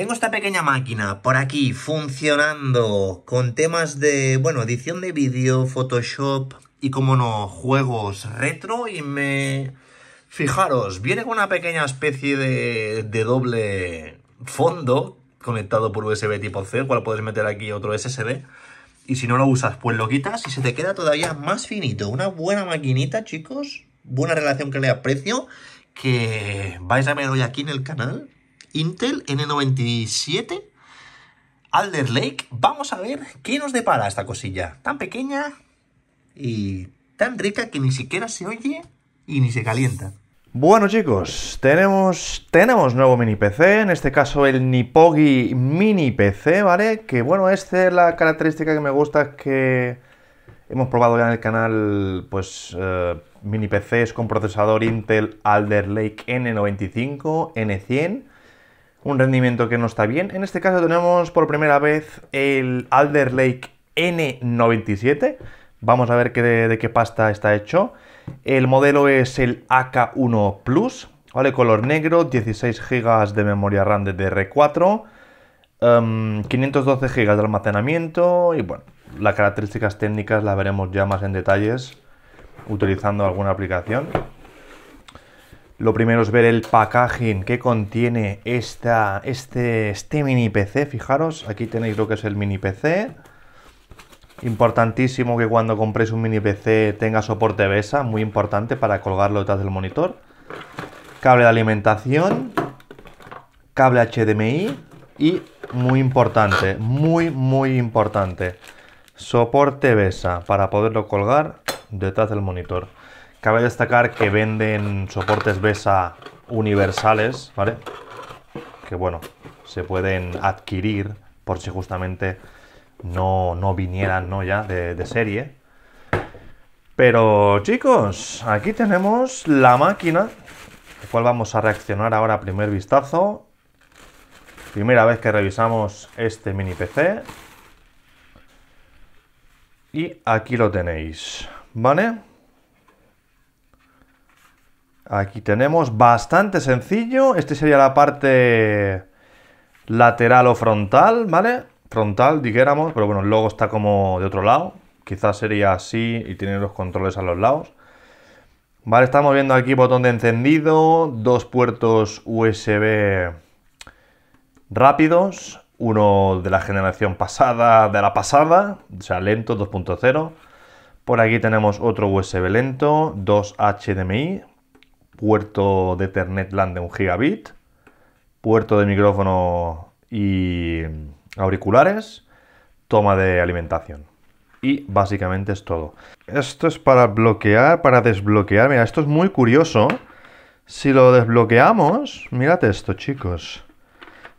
Tengo esta pequeña máquina por aquí funcionando con temas de, bueno, edición de vídeo, Photoshop y, como no, juegos retro y me... Fijaros, viene con una pequeña especie de, de doble fondo conectado por USB tipo C, cual puedes meter aquí otro SSD. Y si no lo usas, pues lo quitas y se te queda todavía más finito. Una buena maquinita, chicos. Buena relación que le aprecio. Que vais a ver hoy aquí en el canal. Intel N97, Alder Lake. Vamos a ver qué nos depara esta cosilla tan pequeña y tan rica que ni siquiera se oye y ni se calienta. Bueno chicos, tenemos, tenemos nuevo mini PC, en este caso el Nipogi mini PC, ¿vale? Que bueno, esta es la característica que me gusta, que hemos probado ya en el canal, pues, eh, mini PCs con procesador Intel Alder Lake N95, N100, un rendimiento que no está bien. En este caso tenemos por primera vez el Alder Lake N97. Vamos a ver de, qué pasta está hecho. El modelo es el AK1 Plus, ¿vale? Color negro, 16 GB de memoria RAM r 4 512 GB de almacenamiento y bueno, las características técnicas las veremos ya más en detalles utilizando alguna aplicación. Lo primero es ver el packaging que contiene esta, este, este mini PC. Fijaros, aquí tenéis lo que es el mini PC. Importantísimo que cuando compréis un mini PC tenga soporte BESA, muy importante para colgarlo detrás del monitor. Cable de alimentación, cable HDMI y muy importante, muy muy importante, soporte BESA para poderlo colgar detrás del monitor. Cabe destacar que venden soportes BESA universales, ¿vale? Que bueno, se pueden adquirir por si justamente no, no vinieran, Ya de, de serie. Pero chicos, aquí tenemos la máquina, la cual vamos a reaccionar ahora a primer vistazo. Primera vez que revisamos este mini PC. Y aquí lo tenéis, ¿vale? Aquí tenemos bastante sencillo. Este sería la parte lateral o frontal, ¿vale? Frontal, dijéramos, pero bueno, el logo está como de otro lado. Quizás sería así y tiene los controles a los lados. Vale, estamos viendo aquí botón de encendido, dos puertos USB rápidos, uno de la generación pasada, de la pasada, o sea, lento 2.0. Por aquí tenemos otro USB lento, dos HDMI, puerto de Ethernet LAN de un gigabit, puerto de micrófono y auriculares, toma de alimentación. Y básicamente es todo. Esto es para bloquear, para desbloquear. Mira, esto es muy curioso. Si lo desbloqueamos, mirad esto, chicos.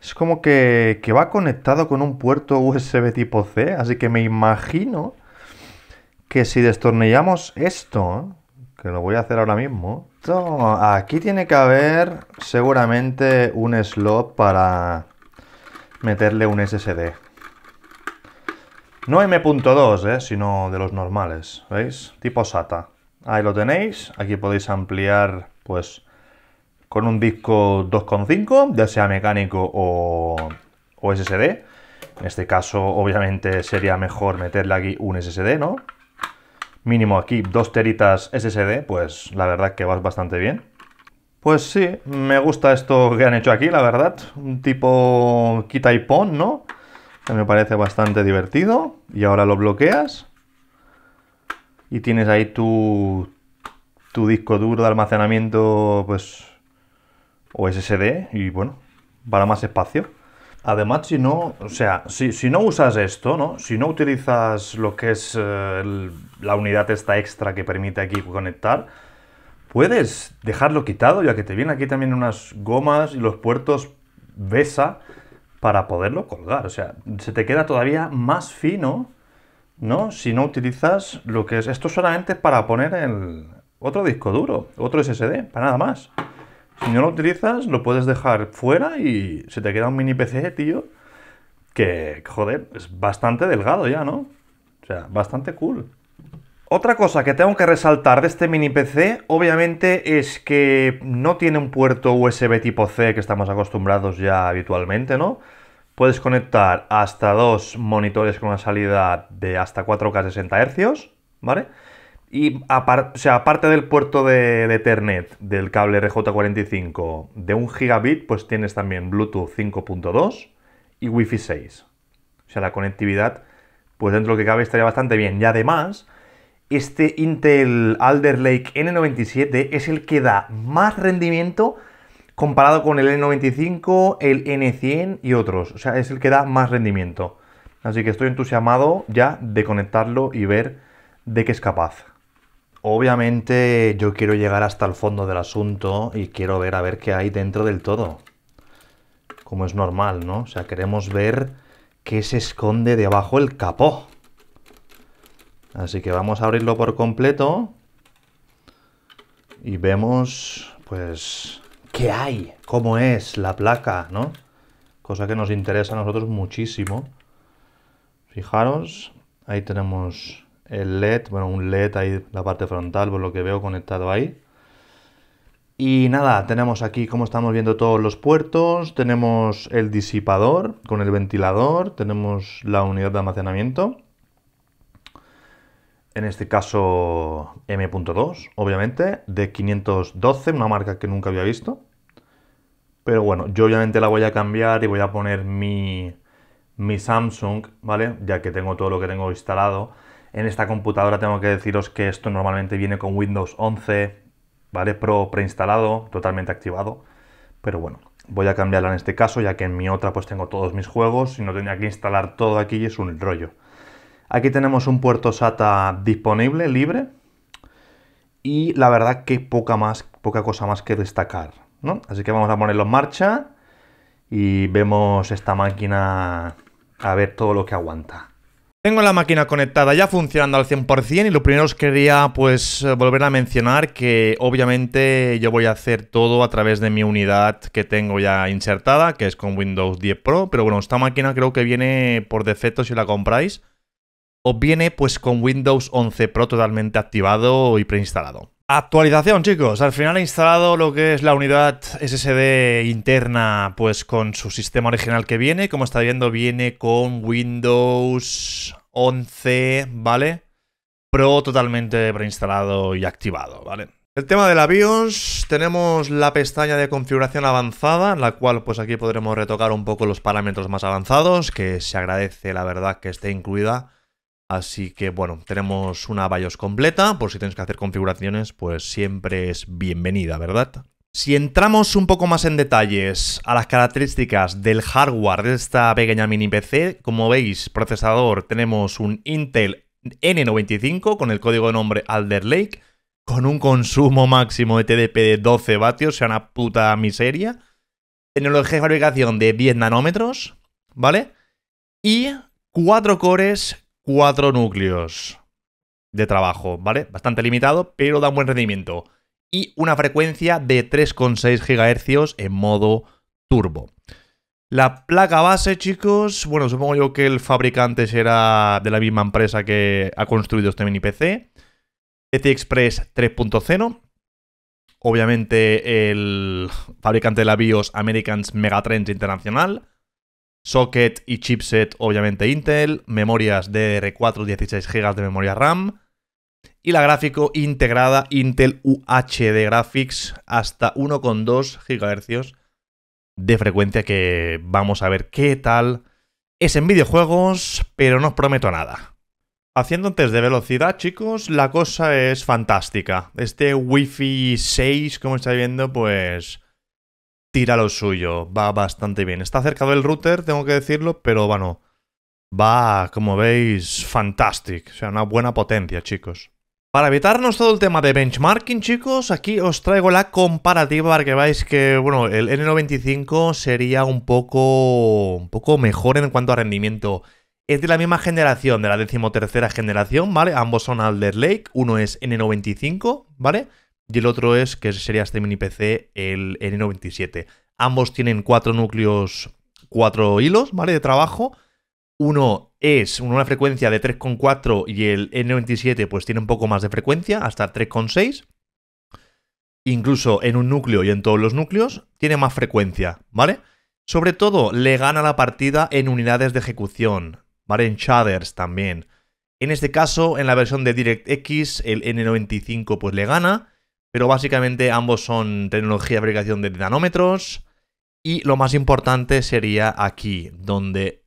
Es como que, que va conectado con un puerto USB tipo C, así que me imagino que si destornillamos esto, que lo voy a hacer ahora mismo. aquí tiene que haber seguramente un slot para meterle un SSD. No M.2, eh, sino de los normales, ¿veis? Tipo SATA. Ahí lo tenéis, aquí podéis ampliar, pues, con un disco 2.5, ya sea mecánico o SSD. En este caso, obviamente, sería mejor meterle aquí un SSD, ¿no? mínimo aquí dos teritas SSD, pues la verdad que vas bastante bien. Pues sí, me gusta esto que han hecho aquí, la verdad. Un tipo quita y pon, ¿no? Que me parece bastante divertido. Y ahora lo bloqueas. Y tienes ahí tu, tu disco duro de almacenamiento, pues... O SSD. Y bueno, para más espacio. Además, si no, o sea, si, no usas esto, ¿no? Si no utilizas lo que es eh, la unidad esta extra que permite aquí conectar, puedes dejarlo quitado, ya que te vienen aquí también unas gomas y los puertos besa para poderlo colgar. O sea, se te queda todavía más fino, ¿no? Si no utilizas lo que es... Esto solamente para poner el otro disco duro, otro SSD, para nada más. Si no lo utilizas, lo puedes dejar fuera y se te queda un mini PC, tío, que, joder, es bastante delgado ya, ¿no? O sea, bastante cool. Otra cosa que tengo que resaltar de este mini PC, obviamente, es que no tiene un puerto USB tipo C que estamos acostumbrados ya habitualmente, ¿no? Puedes conectar hasta dos monitores con una salida de hasta 4K 60 Hz, ¿vale? Y aparte del puerto de, de, Ethernet, del cable RJ45 de 1 gigabit, pues tienes también Bluetooth 5.2 y Wi-Fi 6. O sea, la conectividad, pues dentro de lo que cabe estaría bastante bien. Y además, este Intel Alder Lake N97 es el que da más rendimiento comparado con el N95, el N100 y otros. O sea, es el que da más rendimiento. Así que estoy entusiasmado ya de conectarlo y ver de qué es capaz. Obviamente yo quiero llegar hasta el fondo del asunto y quiero ver a ver qué hay dentro del todo. Como es normal, ¿no? O sea, queremos ver qué se esconde debajo del capó. Así que vamos a abrirlo por completo. Y vemos, pues, qué hay, cómo es la placa, ¿no? Cosa que nos interesa a nosotros muchísimo. Fijaros, ahí tenemos el LED, bueno, un LED ahí, la parte frontal, por lo que veo conectado ahí. Y nada, tenemos aquí como estamos viendo todos los puertos, tenemos el disipador con el ventilador, tenemos la unidad de almacenamiento, en este caso M.2, obviamente, de 512, una marca que nunca había visto. Pero bueno, yo obviamente la voy a cambiar y voy a poner mi, mi Samsung, ¿vale? Ya que tengo todo lo que tengo instalado en esta computadora tengo que deciros que esto normalmente viene con Windows 11, ¿vale? Pro preinstalado, totalmente activado. Pero bueno, voy a cambiarla en este caso, ya que en mi otra pues tengo todos mis juegos y no tenía que instalar todo aquí y es un rollo. Aquí tenemos un puerto SATA disponible, libre. Y la verdad que poca, más, poca cosa más que destacar, ¿no? Así que vamos a ponerlo en marcha y vemos esta máquina a ver todo lo que aguanta. Tengo la máquina conectada ya funcionando al 100% y lo primero os quería pues eh, volver a mencionar que obviamente yo voy a hacer todo a través de mi unidad que tengo ya insertada, que es con Windows 10 Pro, pero bueno, esta máquina creo que viene por defecto si la compráis, o viene pues con Windows 11 Pro totalmente activado y preinstalado. Actualización, chicos. Al final he instalado lo que es la unidad SSD interna, pues con su sistema original que viene. Como está viendo, viene con Windows 11, ¿vale? Pro totalmente preinstalado y activado, ¿vale? El tema de la BIOS, tenemos la pestaña de configuración avanzada, en la cual pues aquí podremos retocar un poco los parámetros más avanzados, que se agradece la verdad que esté incluida Así que bueno, tenemos una BIOS completa, por si tienes que hacer configuraciones, pues siempre es bienvenida, ¿verdad? Si entramos un poco más en detalles a las características del hardware de esta pequeña mini PC, como veis, procesador, tenemos un Intel N95 con el código de nombre Alder Lake, con un consumo máximo de TDP de 12 vatios, sea una puta miseria. Tecnología de fabricación de 10 nanómetros, ¿vale? Y 4 cores cuatro núcleos de trabajo, ¿vale? Bastante limitado, pero da un buen rendimiento. Y una frecuencia de 3,6 GHz en modo turbo. La placa base, chicos, bueno, supongo yo que el fabricante será de la misma empresa que ha construido este mini PC. PC Express 3.0. Obviamente el fabricante de la BIOS Americans Megatrends Internacional. Socket y chipset, obviamente Intel, memorias DDR4, 16 GB de memoria RAM y la gráfico integrada Intel UHD Graphics hasta 1,2 GHz de frecuencia que vamos a ver qué tal es en videojuegos, pero no os prometo nada. Haciendo un test de velocidad, chicos, la cosa es fantástica. Este Wi-Fi 6, como estáis viendo, pues tira lo suyo, va bastante bien. Está cerca del router, tengo que decirlo, pero bueno, va, como veis, fantastic. O sea, una buena potencia, chicos. Para evitarnos todo el tema de benchmarking, chicos, aquí os traigo la comparativa para que veáis que, bueno, el N95 sería un poco, un poco mejor en cuanto a rendimiento. Es de la misma generación, de la decimotercera generación, ¿vale? Ambos son Alder Lake, uno es N95, ¿vale? y el otro es, que sería este mini PC, el N97. Ambos tienen cuatro núcleos, cuatro hilos, ¿vale? De trabajo. Uno es una frecuencia de 3,4 y el N97 pues tiene un poco más de frecuencia, hasta 3,6. Incluso en un núcleo y en todos los núcleos tiene más frecuencia, ¿vale? Sobre todo le gana la partida en unidades de ejecución, ¿vale? En shaders también. En este caso, en la versión de DirectX, el N95 pues le gana. Pero básicamente ambos son tecnología de fabricación de nanómetros. Y lo más importante sería aquí, donde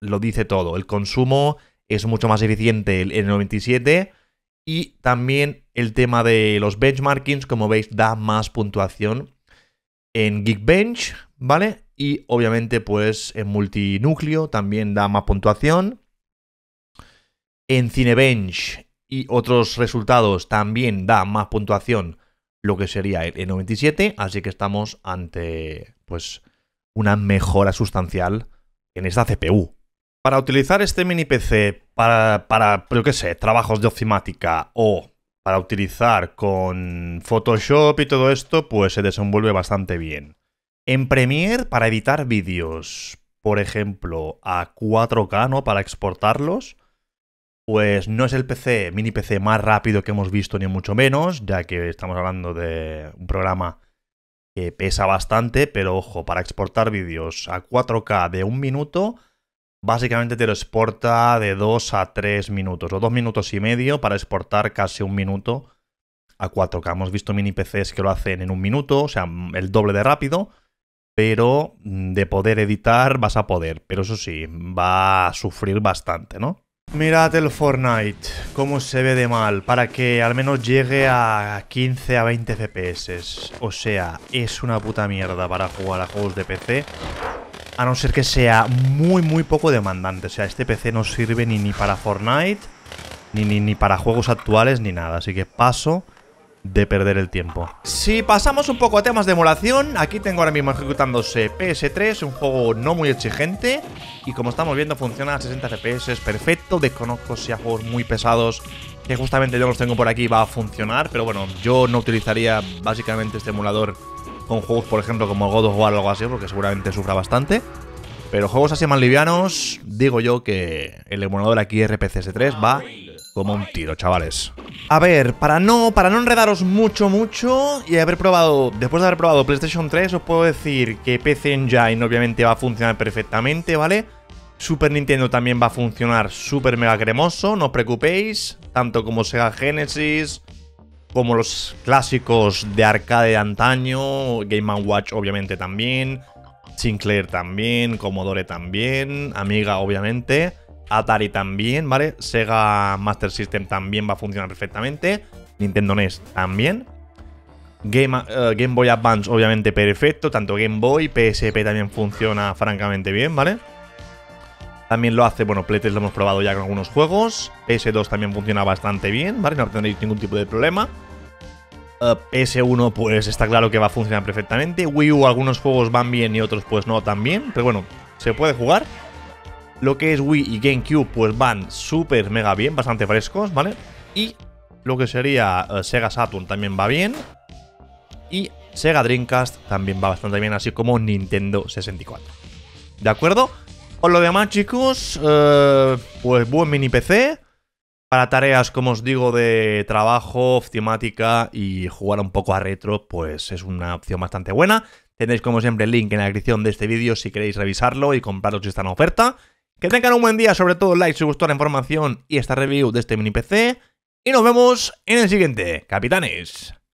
lo dice todo. El consumo es mucho más eficiente en el 97. Y también el tema de los benchmarkings, como veis, da más puntuación en Geekbench, ¿vale? Y obviamente, pues en multinúcleo también da más puntuación. En Cinebench y otros resultados también da más puntuación lo que sería el E97, así que estamos ante pues una mejora sustancial en esta CPU. Para utilizar este mini PC para, para yo qué sé, trabajos de ofimática o para utilizar con Photoshop y todo esto, pues se desenvuelve bastante bien. En Premiere, para editar vídeos, por ejemplo, a 4K, ¿no? Para exportarlos, pues no es el PC, mini PC más rápido que hemos visto, ni mucho menos, ya que estamos hablando de un programa que pesa bastante, pero ojo, para exportar vídeos a 4K de un minuto, básicamente te lo exporta de 2 a 3 minutos, o 2 minutos y medio para exportar casi un minuto a 4K. Hemos visto mini PCs que lo hacen en un minuto, o sea, el doble de rápido, pero de poder editar vas a poder, pero eso sí, va a sufrir bastante, ¿no? Mirad el Fortnite, cómo se ve de mal, para que al menos llegue a 15 a 20 FPS. O sea, es una puta mierda para jugar a juegos de PC. A no ser que sea muy, muy poco demandante. O sea, este PC no sirve ni, ni para Fortnite, ni, ni, ni para juegos actuales, ni nada. Así que paso de perder el tiempo. Si pasamos un poco a temas de emulación, aquí tengo ahora mismo ejecutándose PS3, un juego no muy exigente y como estamos viendo funciona a 60 FPS, perfecto, desconozco si a juegos muy pesados que justamente yo los tengo por aquí va a funcionar, pero bueno, yo no utilizaría básicamente este emulador con juegos, por ejemplo, como God of War o algo así, porque seguramente sufra bastante. Pero juegos así más livianos, digo yo que el emulador aquí RPCS3 va como un tiro, chavales. A ver, para no, para no enredaros mucho, mucho y haber probado, después de haber probado PlayStation 3, os puedo decir que PC Engine obviamente va a funcionar perfectamente, ¿vale? Super Nintendo también va a funcionar súper mega cremoso, no os preocupéis, tanto como Sega Genesis, como los clásicos de arcade de antaño, Game Watch obviamente también, Sinclair también, Commodore también, Amiga obviamente... Atari también, ¿vale? Sega Master System también va a funcionar perfectamente. Nintendo NES también. Eh, Game, Boy Advance, obviamente, perfecto. Tanto Game Boy, PSP también funciona francamente bien, ¿vale? También lo hace, bueno, Pletes lo hemos probado ya con algunos juegos. PS2 también funciona bastante bien, ¿vale? No tendréis ningún tipo de problema. Eh, PS1, pues está claro que va a funcionar perfectamente. Wii U, algunos juegos van bien y otros pues no También, Pero bueno, se puede jugar. Lo que es Wii y GameCube pues van súper mega bien, bastante frescos, ¿vale? Y lo que sería eh, Sega Saturn también va bien. Y Sega Dreamcast también va bastante bien, así como Nintendo 64. ¿De acuerdo? Por lo demás, chicos, eh, pues buen mini PC. Para tareas, como os digo, de trabajo, ofimática y jugar un poco a retro, pues es una opción bastante buena. Tenéis, como siempre el link en la descripción de este vídeo si queréis revisarlo y compraros si está en oferta. Que tengan un buen día, sobre todo like si gustó la información y esta review de este mini PC. Y nos vemos en el siguiente, capitanes.